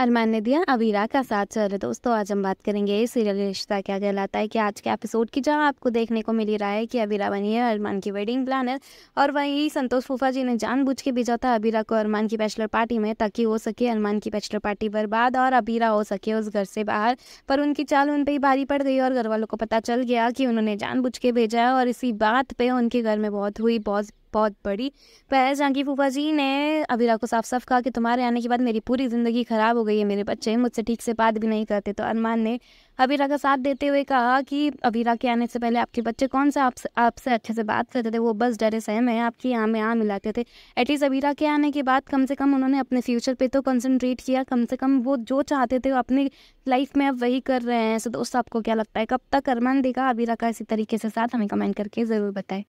अरमान ने दिया अबीरा का साथ चल दोस्तों आज हम बात करेंगे सीरियल रिश्ता क्या कहलाता है कि आज के एपिसोड की जहाँ आपको देखने को मिली रहा है कि अबीरा बनी है अरमान की वेडिंग प्लानर और वहीं संतोष फूफा जी ने जानबूझ के भेजा था अबीरा को अरमान की बैचलर पार्टी में ताकि हो सके अरमान की बैचलर पार्टी बर्बाद और अबीरा हो सके उस घर से बाहर पर उनकी चाल उन पर ही भारी पड़ गई और घर वालों को पता चल गया कि उन्होंने जानबूझ के भेजा है और इसी बात पर उनके घर में बहुत हुई बहुत बहुत बड़ी पहले जाकी फूफा जी ने अबीरा को साफ साफ कहा कि तुम्हारे आने के बाद मेरी पूरी ज़िंदगी ख़राब हो गई है मेरे बच्चे मुझसे ठीक से बात भी नहीं करते तो अरमान ने अबीरा का साथ देते हुए कहा कि अबीरा के आने से पहले आपके बच्चे कौन सा आपसे आपसे अच्छे से बात करते थे वो बस डरे सहम है आपकी यहाँ में यहाँ मिलाते थे एटलीस्ट अबीरा के आने के बाद कम से कम उन्होंने अपने फ्यूचर पर तो कंसनट्रेट किया कम से कम वो जो चाहते थे वो अपनी लाइफ में अब वही कर रहे हैं सो तो दोस्त आपको क्या लगता है कब तक अरमान देगा अबीरा का इसी तरीके से साथ हमें कमेंट करके ज़रूर बताएं